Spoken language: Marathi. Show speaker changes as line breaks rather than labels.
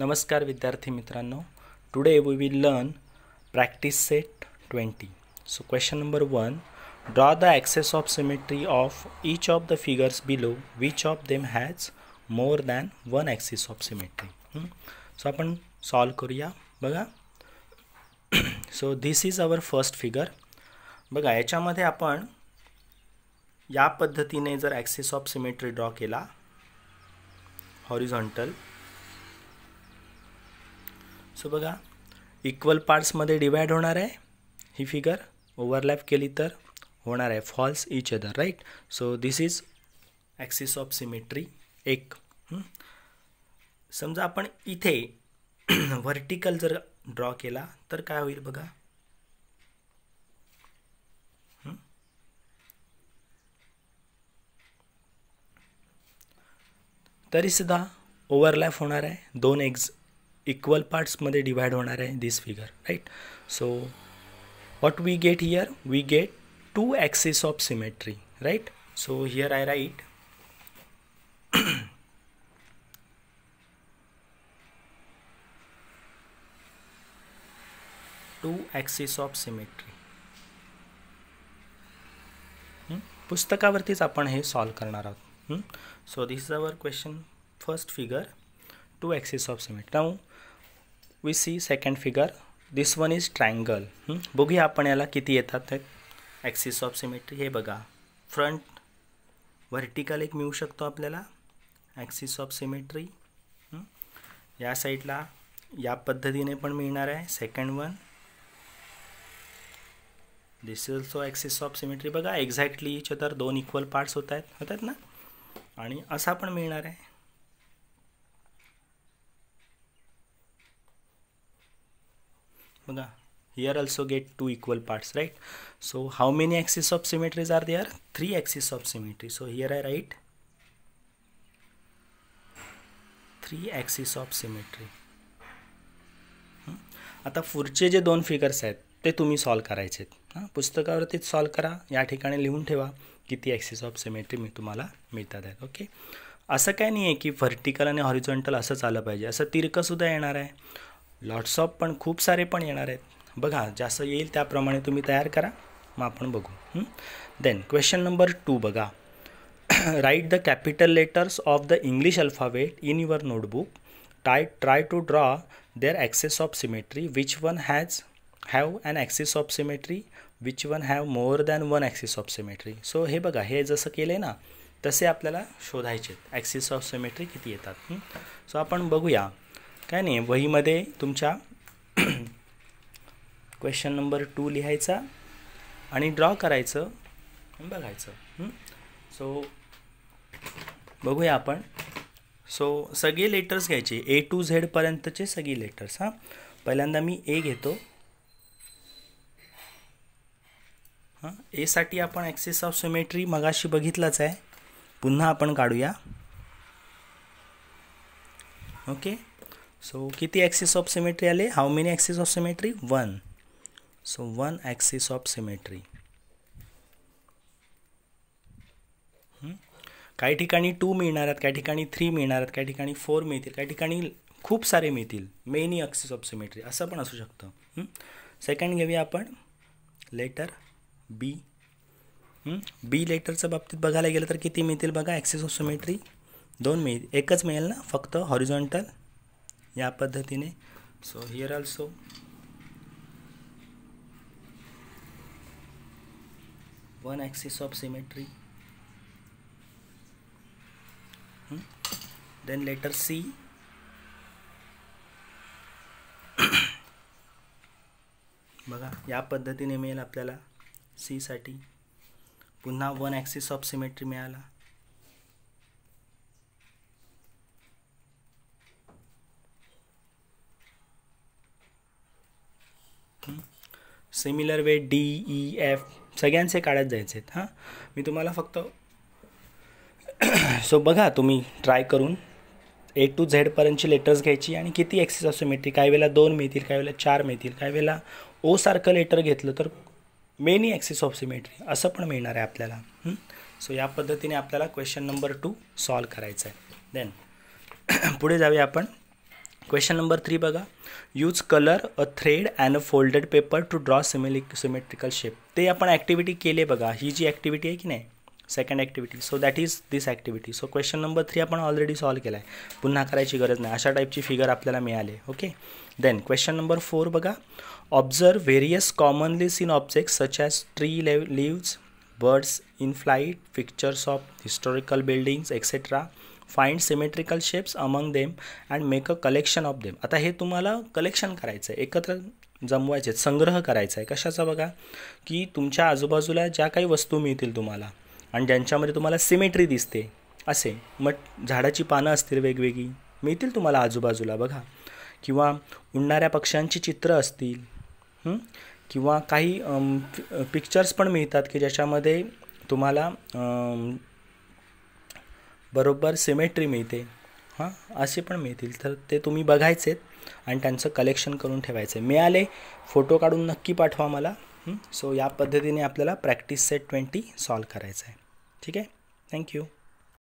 नमस्कार विद्यार्थी मित्रांनो today we will learn practice set twenty so question number one draw the axes of symmetry of each of the figures below which of them has more than one axes of symmetry so आपण सॉल्व करूया बघा so this is our first figure बघा याच्यामध्ये आपण या पद्धतीने जर ॲक्सेस ऑफ सिमेट्री ड्रॉ केला हॉरिझॉन्टल सो बघा इक्वल पार्ट्समध्ये डिवाईड होणार आहे ही फिगर ओव्हरलॅप केली तर होणार आहे falls each other right so this is axis of symmetry एक समजा आपण इथे व्हर्टिकल जर ड्रॉ केला तर काय होईल बघा तरीसुद्धा ओव्हरलॅप होणार आहे दोन एक्झ इक्वल पार्ट्समध्ये डिवाइड होणार आहे this figure right so what we get here we get two axis of symmetry right so here I write two axis of symmetry पुस्तकावरतीच आपण हे सॉल्व करणार आहोत so this is our question first figure two axis of symmetry now we see second figure this one is triangle बघूया आपण याला किती येतात ॲक्सिस ऑफ सिमेट्री हे बघा फ्रंट व्हर्टिकल एक मिळू शकतो आपल्याला ॲक्सिस ऑफ सिमेट्री या साईडला या पद्धतीने पण मिळणार आहे second one this is so axis of symmetry बघा एक्झॅक्टली इच तर दोन इक्वल पार्ट्स होत आहेत होतात ना आणि असा पण मिळणार आहे बघा here also get two equal parts right so how many axis of symmetries are they three three axis of symmetry so here I write three axis of symmetry आता पुढचे जे दोन फिगर्स आहेत ते तुम्ही सॉल्व करायचे आहेत हां पुस्तकावरतीच सॉल्व करा या ठिकाणी लिहून ठेवा किती ॲक्सिस ऑफ सिमेट्री मी तुम्हाला मिळतात आहेत ओके असं काय नाही आहे की व्हर्टिकल आणि हॉरिझॉन्टल असं आलं पाहिजे असं तिरकंसुद्धा येणार आहे ऑफ पण खूप सारे पण येणार आहेत बघा जसं येईल त्याप्रमाणे तुम्ही तयार करा मग आपण बघू देन क्वेश्चन नंबर टू बघा write the capital letters of the English alphabet in your notebook try try to draw their axes of symmetry which one has have an axes of symmetry which one have more than one axes of symmetry so हे बघा हे जसं केलं ना तसे आपल्याला शोधायचे आहेत ॲक्सेस ऑफ सिमेट्री किती येतात सो आपण बघूया काय नाही वहीमध्ये तुमच्या क्वेश्चन नंबर टू लिहायचा आणि ड्रॉ करायचं बघायचं सो बघूया आपण सो सगळे लेटर्स घ्यायचे ए टू झेडपर्यंतचे सगळी लेटर्स हां पहिल्यांदा मी ए घेतो हां एसाठी आपण ॲक्सिस ऑफ सिमेट्री मगाशी बघितलाच आहे पुन्हा आपण काढूया ओके सो किती ॲक्सिस ऑफ सिमेट्री आले how many axis of symmetry one so one axis of symmetry काही ठिकाणी टू मिळणार आहेत काही ठिकाणी थ्री मिळणार आहेत काही ठिकाणी फोर मिळतील काही ठिकाणी खूप सारे मिळतील मेनी ॲक्सिस ऑफ सिमेट्री असं पण असू शकतं सेकंड घेऊया आपण लेटर बी बी लेटरच्या बाबतीत बघायला गेलं तर किती मिळतील बघा ॲक्सिस ऑफ सिमेट्री दोन मिळेल एकच मिळेल ना फक्त हॉरिझॉन्टल या पद्धतीने so here also one axis of symmetry then letter C बघा या पद्धतीने मिळेल आपल्याला सीसाठी पुन्हा वन ॲक्सिस ऑफ सिमेट्री मिळाला similar way D E F सगळ्यांचे काढत जायचे आहेत हां मी तुम्हाला फक्त सो बघा तुम्ही ट्राय करून ए टू झेडपर्यंतची लेटर्स घ्यायची आणि किती ॲक्सेस असू मिळतील काही वेळेला दोन मिळतील काही वेळेला चार मिळतील काही वेळेला ओ सारखं लेटर घेतलं तर मेनी ॲक्सेस ऑफ सिमेट्री असं पण मिळणार आहे आपल्याला सो या पद्धतीने आपल्याला क्वेश्चन नंबर टू सॉल्व करायचं आहे देन पुढे जाऊया आपण क्वेश्चन नंबर थ्री बघा use colour a thread and a folded paper to draw symmetric symmetrical shape ते आपण ॲक्टिव्हिटी केले बघा ही जी ॲक्टिव्हिटी आहे की नाही second activity so that is this activity so question number three आपण ऑलरेडी सॉल्व केला आहे पुन्हा करायची गरज नाही अशा टाईपची फिगर आपल्याला मिळाली okay then question number four बघा observe various commonly seen objects such as tree leaves birds in flight pictures of historical buildings etcetera find symmetrical shapes among them and make a collection of them आता हे तुम्हाला कलेक्शन करायचं आहे एकत्र जमवायचे संग्रह करायचा आहे कशाचा बघा की तुमच्या आजूबाजूला ज्या काही वस्तू मिळतील तुम्हाला आणि ज्यांच्यामध्ये तुम्हाला सिमेट्री दिसते असे मग झाडाची पानं असतील वेगवेगळी मिळतील तुम्हाला आजूबाजूला बघा किंवा उडणाऱ्या पक्ष्यांची चित्र असतील किंवा काही पिक्चर्स पण मिळतात की ज्याच्यामध्ये तुम्हाला बरोबर सिमेट्री मिळते हां असे पण मिळतील तर ते तुम्ही बघायचे आणि त्यांचं कलेक्शन करून ठेवायचं आहे मिळाले फोटो काढून नक्की पाठवा मला सो या पद्धतीने आपल्याला प्रॅक्टिस सेट ट्वेंटी सॉल्व करायचं आहे ठीक आहे थँक्यू